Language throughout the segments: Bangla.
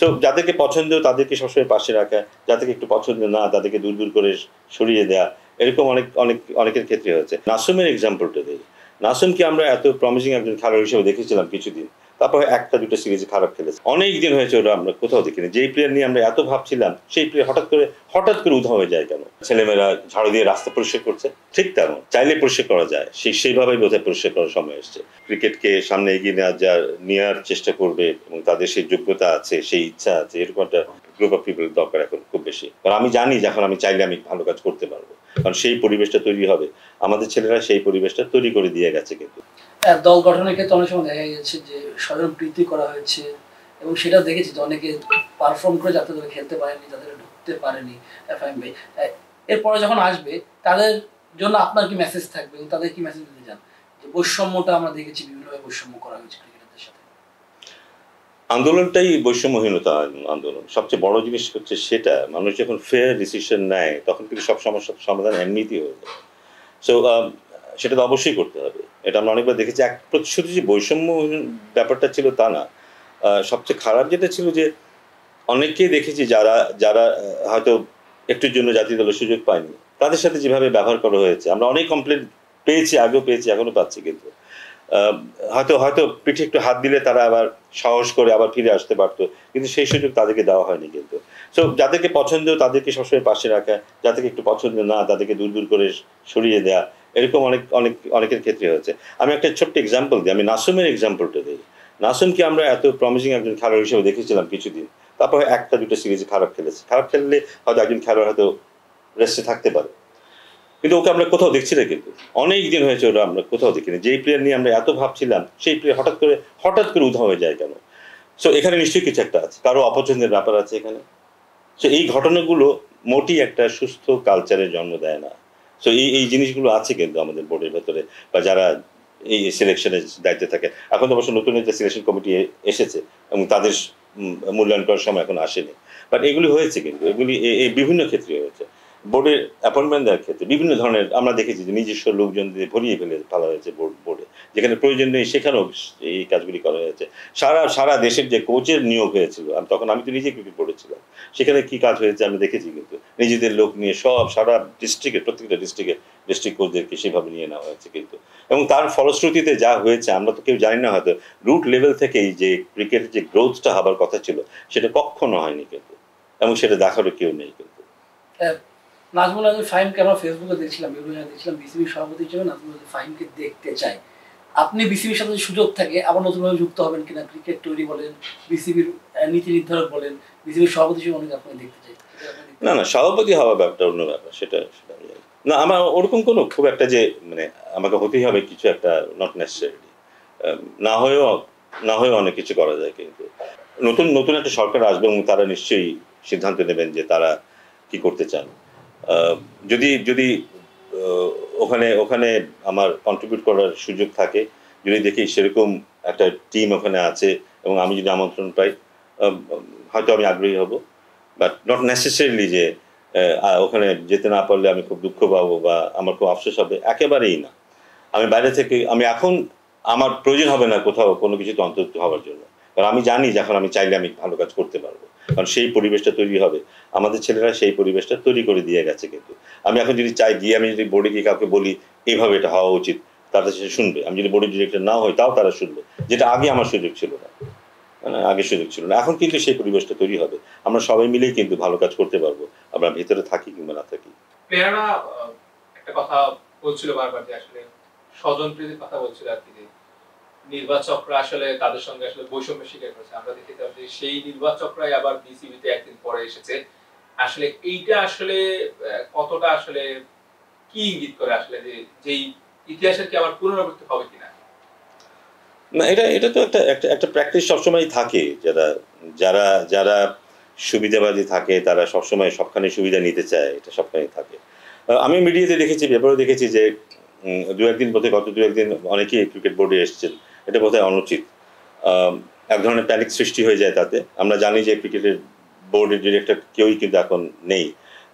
সো যাদেরকে পছন্দ তাদেরকে সবসময় পাশে রাখা যাদেরকে একটু পছন্দ না তাদেরকে দূর দূর করে সরিয়ে দেয়া এরকম অনেক অনেক অনেকের ক্ষেত্রে হয়েছে নাসুমের এক্সাম্পলটা দিই নাসুমকে আমরা এত প্রমিসিং একজন খেলোয়াড় হিসেবে দেখেছিলাম কিছুদিন তারপরে একটা দুটো সিরিজ খারাপ খেলেছে অনেক দিন হয়েছে ওরা আমরা কোথাও দেখিনি যেই প্লেয়ার নিয়ে আমরা এত ভাবছিলাম সেই প্লেয়ার হঠাৎ করে হঠাৎ করে উধা হয়ে যায় কেন ছেলেমেয়েরা ঝাড়ু দিয়ে রাস্তা পরিষ্কার করছে ঠিক তেমন চাইলে পরিষ্কার করা যায় সেই সেইভাবেই বোধহয় পরিষ্কার করার সময় এসছে ক্রিকেটকে সামনে এগিয়ে নেওয়া যা নেওয়ার চেষ্টা করবে এবং তাদের সেই যোগ্যতা আছে সেই ইচ্ছা আছে এরকম একটা গ্রুপ অফ পিপল দরকার এখন খুব বেশি কারণ আমি জানি যখন আমি চাইলে আমি ভালো কাজ করতে পারবো কারণ সেই পরিবেশটা তৈরি হবে আমাদের ছেলেরা সেই পরিবেশটা তৈরি করে দিয়ে গেছে কিন্তু হ্যাঁ, দল গঠনের ক্ষেত্রে অনেক সময় দেখা গেছে যে বৃদ্ধি করা হয়েছে এবং সেটা দেখেছি যে অনেকে পারফর্ম করে যাতে তাদের খেলতে পারেনি তাদের ঢুকতে পারেনি এফআইএমবি এরপরে যখন আসবে তাদের জন্য আপনার কি মেসেজ থাকবে এবং তাদের কি মেসেজ দিতে চান যে বৈষম্যটা আমরা দেখেছি বিভিন্নভাবে বৈষম্য করা হয়েছে ক্রিকেটারদের সাথে আন্দোলনটাই বৈষম্যহীনতা আন্দোলন সবচেয়ে বড় জিনিস হচ্ছে সেটা মানুষ যখন ফেয়ার ডিসিশন নেয় তখন কিন্তু সব সমস্যার সমাধান এমনিতেই হয়ে যায় সো um, সেটা তো অবশ্যই করতে হবে এটা আমরা অনেকবার দেখেছি এক শুধু যে বৈষম্য ব্যাপারটা ছিল তা না সবচেয়ে খারাপ যেটা ছিল যে অনেককেই দেখেছি যারা যারা হয়তো একটুর জন্য জাতীয় দলের সুযোগ পায়নি তাদের সাথে যেভাবে ব্যবহার করা হয়েছে আমরা অনেক কমপ্লেন পেয়েছি আগেও পেয়েছি এখনও পাচ্ছি কিন্তু হয়তো হয়তো পিঠে একটু হাত দিলে তারা আবার সাহস করে আবার ফিরে আসতে পারতো কিন্তু সেই সুযোগ তাদেরকে দেওয়া হয়নি কিন্তু সো যাদেরকে পছন্দ তাদেরকে সবসময় পাশে রাখা যাদেরকে একটু পছন্দ না তাদেরকে দূর দূর করে সরিয়ে দেওয়া এরকম অনেক অনেক অনেকের ক্ষেত্রে হয়েছে আমি একটা ছোট্ট এক্সাম্পল দিই আমি নাসুমের এক্সাম্পলটা দিই নাসুমকে আমরা এত প্রমিসিং একজন খেলোয়াড় হিসেবে দেখেছিলাম কিছুদিন তারপর একটা দুটো সিরিজে খারাপ খেলেছে খারাপ খেললে হয়তো একজন খেলোয়াড় হয়তো রেস্টে থাকতে পারে কিন্তু ওকে আমরা কোথাও দেখছি না কিন্তু অনেক দিন হয়েছে ওরা আমরা কোথাও দেখিনি যেই প্লেয়ার নিয়ে আমরা এত ভাবছিলাম সেই প্লেয়ার হঠাৎ করে হঠাৎ করে উধা হয়ে যায় কেন সো এখানে নিশ্চয়ই কিছু একটা আছে কারো অপছন্দের ব্যাপার আছে এখানে সো এই ঘটনাগুলো মোটি একটা সুস্থ কালচারের জন্ম দেয় না সো এই এই জিনিসগুলো আছে কিন্তু আমাদের বোর্ডের ভেতরে বা যারা এই সিলেকশনের দায়িত্বে থাকে এখন তো অবশ্য নতুন একটা সিলেকশন কমিটি এসেছে এবং তাদের মূল্যায়ন করার সময় এখন আসেনি বাট এগুলি হয়েছে কিন্তু এগুলি এই বিভিন্ন ক্ষেত্রে হয়েছে বোর্ডের অ্যাপয়েন্টমেন্ট দেওয়ার ক্ষেত্রে বিভিন্ন ধরনের আমরা দেখেছি যে নিজস্ব লোকজন দিয়ে ভরিয়ে ফেলে ফেলা হয়েছে বোর্ড বোর্ডে যেখানে প্রয়োজন নেই সেখানেও এই কাজগুলি করা হয়েছে সারা সারা দেশের যে কোচের নিয়োগ হয়েছিল আমি তখন আমি তো নিজে ক্রিকেট বোর্ডে ছিলাম সেখানে কী কাজ হয়েছে আমি দেখেছি কিন্তু নিজেদের লোক নিয়ে সব সারা ডিস্ট্রিক্টে প্রত্যেকটা ডিস্ট্রিক্টে ডিস্ট্রিক্ট কোচদেরকে সেভাবে নিয়ে নেওয়া হয়েছে কিন্তু এবং তার ফলশ্রুতিতে যা হয়েছে আমরা তো কেউ জানি না হয়তো রুট লেভেল থেকেই যে ক্রিকেটের যে গ্রোথটা হবার কথা ছিল সেটা কখনো হয়নি কিন্তু এবং সেটা দেখারও কেউ নেই কিন্তু হ্যাঁ, নাজমুল আজিম ফাহিমকে আমরা ফেসবুকে দেখছিলাম বিভিন্ন দেখছিলাম বিসিবির সভাপতি হিসেবে নাজমুল আজিম ফাহিমকে দেখতে চাই আপনি বিসিবির সাথে সুযোগ থাকে আবার নতুনভাবে যুক্ত হবেন কিনা ক্রিকেট তৈরি বলেন বিসিবির নীতি নির্ধারক বলেন বিসিবির সভাপতি হিসেবে অনেক আপনাকে দেখতে চাই না না সভাপতি হওয়া ব্যাপারটা অন্য ব্যাপার সেটা সেটা না আমার ওরকম কোনো খুব একটা যে মানে আমাকে হতেই হবে কিছু একটা নট নেসেসারি না হয়েও না হয়েও অনেক কিছু করা যায় কিন্তু নতুন নতুন একটা সরকার আসবে এবং তারা নিশ্চয়ই সিদ্ধান্ত নেবেন যে তারা কি করতে চান যদি যদি ওখানে ওখানে আমার কন্ট্রিবিউট করার সুযোগ থাকে যদি দেখি সেরকম একটা টিম ওখানে আছে এবং আমি যদি আমন্ত্রণ পাই হয়তো আমি আগ্রহী হব বাট নট নেসেসারিলি যে ওখানে যেতে না পারলে আমি খুব দুঃখ পাবো বা আমার খুব আফসোস হবে একেবারেই না আমি বাইরে থেকে আমি এখন আমার প্রয়োজন হবে না কোথাও কোনো কিছুতে অন্তর্ভুক্ত হওয়ার জন্য কারণ আমি জানি যখন আমি চাইলে আমি ভালো কাজ করতে পারবো কারণ সেই পরিবেশটা তৈরি হবে আমাদের ছেলেরা সেই পরিবেশটা তৈরি করে দিয়ে গেছে কিন্তু আমি এখন যদি চাই গিয়ে আমি যদি বোর্ডে গিয়ে কাউকে বলি এইভাবে এটা হওয়া উচিত তারা সেটা শুনবে আমি যদি বোর্ডের ডিরেক্টর না হই তাও তারা শুনবে যেটা আগে আমার সুযোগ ছিল না মানে আগে সুযোগ ছিল না এখন কিন্তু সেই পরিবেশটা তৈরি হবে আমরা সবাই মিলেই কিন্তু ভালো কাজ করতে পারবো আমরা ভেতরে থাকি কিংবা না থাকি প্লেয়াররা একটা কথা বলছিল বারবার যে আসলে স্বজন প্রীতির কথা বলছিল আর কি নির্বাচকরা আসলে তাদের সঙ্গে আসলে বৈষম্য স্বীকার করেছে আমরা দেখিতাম যে সেই নির্বাচকরাই আবার বিসিবিতে একদিন পরে এসেছে আসলে এইটা আসলে কতটা আসলে কি ইঙ্গিত করে আসলে যে যেই ইতিহাসের কি আবার পুনরাবৃত্তি হবে কিনা না এটা এটা তো একটা একটা একটা প্র্যাকটিস সবসময় থাকে যারা যারা যারা সুবিধাবাদী থাকে তারা সবসময় সবখানে সুবিধা নিতে চায় এটা সবখানে থাকে আমি মিডিয়াতে দেখেছি ব্যাপারেও দেখেছি যে দু একদিন পথে গত দু একদিন অনেকেই ক্রিকেট বোর্ডে এসছেন এটা বোধহয় অনুচিত এক ধরনের প্যানিক সৃষ্টি হয়ে যায় তাতে আমরা জানি যে ক্রিকেটের বোর্ডের ডিরেক্টর কেউই কিন্তু এখন নেই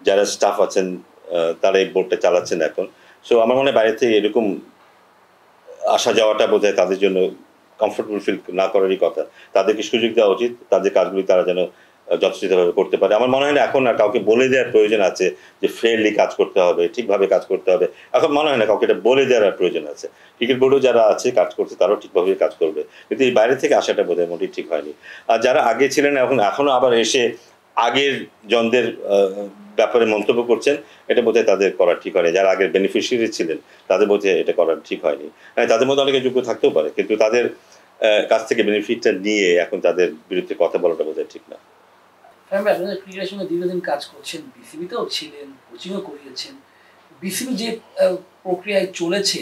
যারা স্টাফ আছেন তারা এই বোর্ডটা চালাচ্ছেন এখন সো আমার মনে হয় বাইরে থেকে এরকম আসা যাওয়াটা বোধ তাদের জন্য কমফোর্টেবল ফিল না করারই কথা তাদেরকে সুযোগ দেওয়া উচিত তাদের কাজগুলি তারা যেন যথেষ্ট করতে পারে আমার মনে হয় না এখন আর কাউকে বলে দেওয়ার প্রয়োজন আছে যে ফেয়ারলি কাজ করতে হবে ঠিকভাবে কাজ করতে হবে এখন মনে হয় না কাউকে এটা বলে দেওয়ার প্রয়োজন আছে ক্রিকেট বোর্ডও যারা আছে কাজ করছে তারাও ঠিকভাবে কাজ করবে কিন্তু এই বাইরে থেকে আসাটা বোধহয় মোটেই ঠিক হয়নি আর যারা আগে ছিলেন এখন এখনও আবার এসে আগের জনদের ব্যাপারে মন্তব্য করছেন এটা বোধহয় তাদের করা ঠিক হয়নি যারা আগের বেনিফিশিয়ারি ছিলেন তাদের বোধহয় এটা করা ঠিক হয়নি হ্যাঁ তাদের মধ্যে অনেকে যোগ্য থাকতেও পারে কিন্তু তাদের কাছ থেকে বেনিফিটটা নিয়ে এখন তাদের বিরুদ্ধে কথা বলাটা বোধহয় ঠিক না আমি আপনাদের ক্রিকেটের সঙ্গে দীর্ঘদিন কাজ করছেন বিসিবিতেও ছিলেন কোচিংও করিয়েছেন বিসিবি যে প্রক্রিয়ায় চলেছে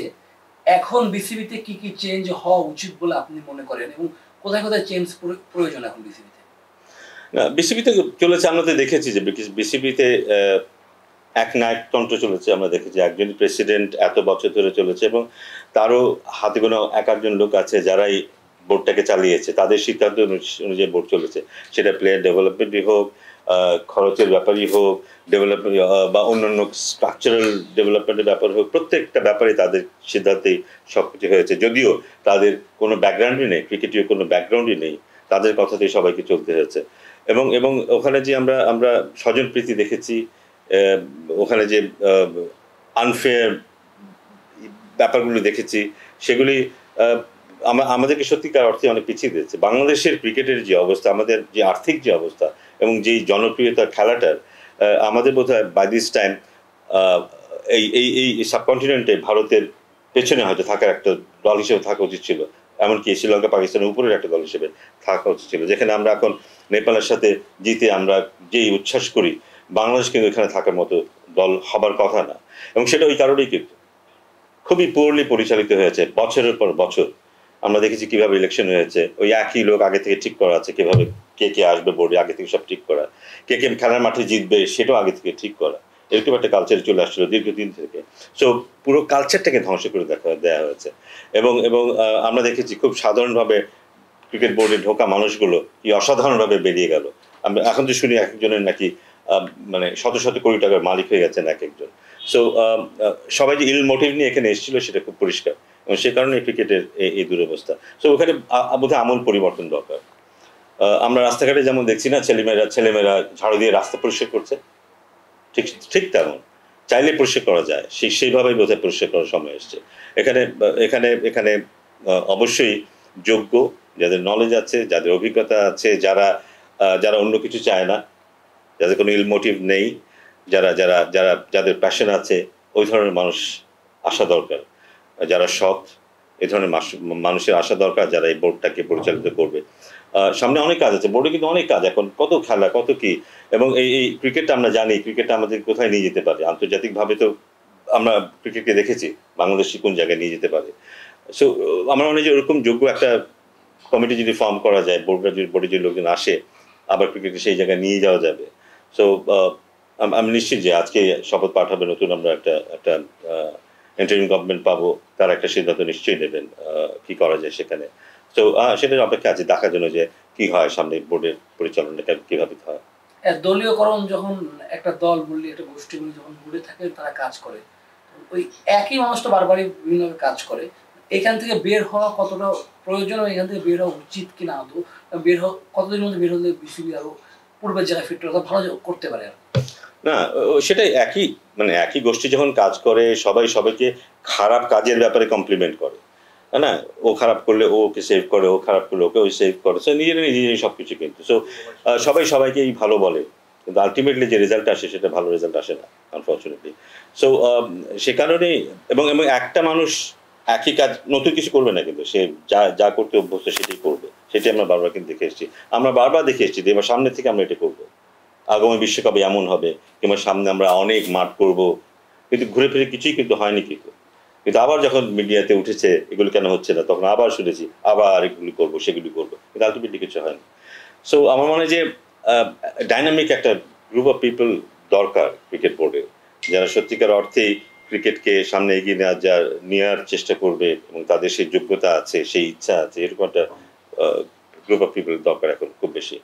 এখন বিসিবিতে কি কি চেঞ্জ হওয়া উচিত বলে আপনি মনে করেন এবং কোথায় কোথায় চেঞ্জ প্রয়োজন এখন বিসিবিতে বিসিবিতে চলেছে আমরা তো দেখেছি যে বিসিবিতে এক নায়কতন্ত্র চলেছে আমরা দেখেছি একজন প্রেসিডেন্ট এত বছর ধরে চলেছে এবং তারও হাতে কোনো এক একজন লোক আছে যারাই বোর্ডটাকে চালিয়েছে তাদের সিদ্ধান্ত অনুযায়ী বোর্ড চলেছে সেটা প্লেয়ার ডেভেলপমেন্টই হোক খরচের ব্যাপারই হোক ডেভেলপমেন্ট বা অন্যান্য স্ট্রাকচারাল ডেভেলপমেন্টের ব্যাপার হোক প্রত্যেকটা ব্যাপারে তাদের সিদ্ধান্তেই সবকিছু হয়েছে যদিও তাদের কোনো ব্যাকগ্রাউন্ডই নেই ক্রিকেটীয় কোনো ব্যাকগ্রাউন্ডই নেই তাদের কথাতেই সবাইকে চলতে হয়েছে এবং এবং ওখানে যে আমরা আমরা স্বজন প্রীতি দেখেছি ওখানে যে আনফেয়ার ব্যাপারগুলো দেখেছি সেগুলি আমাদেরকে সত্যিকার অর্থে অনেক পিছিয়ে দিয়েছে বাংলাদেশের ক্রিকেটের যে অবস্থা আমাদের যে আর্থিক যে অবস্থা এবং যেই জনপ্রিয়তা খেলাটার আমাদের বোধ হয় বাই দিস টাইম এই এই এই সাবকন্টিনেন্টে ভারতের পেছনে হয়তো থাকার একটা দল হিসেবে থাকা উচিত ছিল এমনকি শ্রীলঙ্কা পাকিস্তানের উপরের একটা দল হিসেবে থাকা উচিত ছিল যেখানে আমরা এখন নেপালের সাথে জিতে আমরা যেই উচ্ছ্বাস করি বাংলাদেশ কিন্তু এখানে থাকার মতো দল হবার কথা না এবং সেটা ওই কারণেই কিন্তু খুবই পুরলি পরিচালিত হয়েছে বছরের পর বছর আমরা দেখেছি কিভাবে ইলেকশন হয়েছে ওই একই লোক আগে থেকে ঠিক করা আছে কিভাবে কে কে আসবে বোর্ডে আগে থেকে সব ঠিক করা কে কে খেলার মাঠে জিতবে সেটাও আগে থেকে ঠিক করা এরকম একটা কালচার চলে আসছিল দীর্ঘদিন থেকে সো পুরো কালচারটাকে ধ্বংস করে দেখা দেওয়া হয়েছে এবং এবং আমরা দেখেছি খুব সাধারণভাবে ক্রিকেট বোর্ডে ঢোকা মানুষগুলো কি অসাধারণভাবে বেরিয়ে গেল আমরা এখন তো শুনি একজনের নাকি মানে শত শত কোটি টাকার মালিক হয়ে গেছেন এক একজন সো সবাই যে ইল মোটিভ নিয়ে এখানে এসেছিল সেটা খুব পরিষ্কার এবং সে কারণে ক্রিকেটের এই দুরবস্থা সো ওখানে বোধহয় আমূল পরিবর্তন দরকার আমরা রাস্তাঘাটে যেমন দেখছি না ছেলেমেয়েরা ছেলেমেয়েরা ঝাড়ু দিয়ে রাস্তা পরিষ্কার করছে ঠিক ঠিক তেমন চাইলে পরিষ্কার করা যায় সেই সেইভাবেই বোধহয় পরিষ্কার করার সময় এসছে এখানে এখানে এখানে অবশ্যই যোগ্য যাদের নলেজ আছে যাদের অভিজ্ঞতা আছে যারা যারা অন্য কিছু চায় না যাদের কোনো ইল মোটিভ নেই যারা যারা যারা যাদের প্যাশন আছে ওই ধরনের মানুষ আসা দরকার যারা সৎ এ ধরনের মানুষের আসা দরকার যারা এই বোর্ডটাকে পরিচালিত করবে সামনে অনেক কাজ আছে বোর্ডে কিন্তু অনেক কাজ এখন কত খেলা কত কি এবং এই এই ক্রিকেটটা আমরা জানি ক্রিকেটটা আমাদের কোথায় নিয়ে যেতে পারে আন্তর্জাতিকভাবে তো আমরা ক্রিকেটকে দেখেছি বাংলাদেশ কোন জায়গায় নিয়ে যেতে পারে সো আমার মনে হয় যে ওরকম যোগ্য একটা কমিটি যদি ফর্ম করা যায় বোর্ডরা যদি বোর্ডে যদি লোকজন আসে আবার ক্রিকেটকে সেই জায়গায় নিয়ে যাওয়া যাবে সো আমি নিশ্চিত যে আজকে শপথ পাঠাবে নতুন আমরা একটা একটা ইন্টারিম গভর্নমেন্ট পাবো তারা একটা সিদ্ধান্ত নিশ্চয়ই নেবেন কি করা যায় সেখানে তো সেটা অপেক্ষা আছে দেখার জন্য যে কি হয় সামনে বোর্ডের পরিচালনাটা কিভাবে হয় হ্যাঁ, দলীয়করণ যখন একটা দল বললি একটা গোষ্ঠী বললি যখন বোর্ডে থাকে তারা কাজ করে ওই একই মানুষটা বারবারই বিভিন্ন কাজ করে এখান থেকে বের হওয়া কতটা প্রয়োজন এখান থেকে বের হওয়া উচিত কি না আদৌ বের হওয়া কতদিন মধ্যে বের হলে বিসিবি আরো পূর্বের জায়গায় ফিট ভালো করতে পারে আর না সেটাই একই মানে একই গোষ্ঠী যখন কাজ করে সবাই সবাইকে খারাপ কাজের ব্যাপারে কমপ্লিমেন্ট করে না ও খারাপ করলে ও ওকে সেভ করে ও খারাপ করলে ওকে ওই সেভ করে সো নিজের নিজেরাই সব কিছু কিন্তু সো সবাই সবাইকেই ভালো বলে কিন্তু আলটিমেটলি যে রেজাল্ট আসে সেটা ভালো রেজাল্ট আসে না আনফর্চুনেটলি সো সে কারণেই এবং এবং একটা মানুষ একই কাজ নতুন কিছু করবে না কিন্তু সে যা যা করতে অভ্যস্ত সেটাই করবে সেটাই আমরা বারবার কিন্তু দেখে এসেছি আমরা বারবার দেখে এসেছি এবার সামনে থেকে আমরা এটা করবো আগামী বিশ্বকাপে এমন হবে কিংবা সামনে আমরা অনেক মাঠ করব কিন্তু ঘুরে ফিরে কিছুই কিন্তু হয়নি কিন্তু কিন্তু আবার যখন মিডিয়াতে উঠেছে এগুলো কেন হচ্ছে না তখন আবার শুনেছি আবার এগুলি করবো সেগুলি করবো কিন্তু আলটিমেটলি কিছু হয়নি সো আমার মনে হয় যে ডাইনামিক একটা গ্রুপ অফ পিপল দরকার ক্রিকেট বোর্ডে যারা সত্যিকার অর্থেই ক্রিকেটকে সামনে এগিয়ে নেওয়ার যা নেওয়ার চেষ্টা করবে এবং তাদের সেই যোগ্যতা আছে সেই ইচ্ছা আছে এরকম একটা গ্রুপ অফ পিপল দরকার এখন খুব বেশি